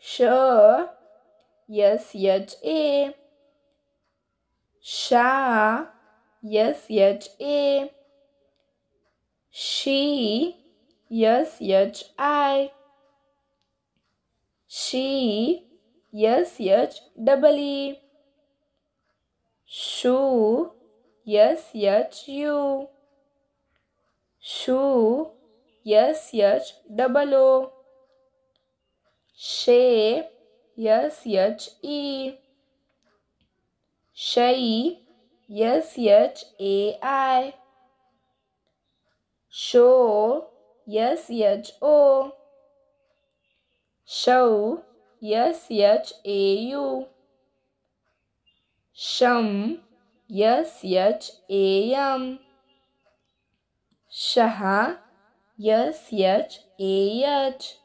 Sure. Yes, yet a. Sha. Yes, yet a. She. Yes, yet I. She. Yes, yet double e. Shoe. Yes, yet you. Shoe. Yes, yet double o. She, S H E. Shai, S H A I. Show, S H O. Show, yes, Sham, S H A M. Shaha, S H A H.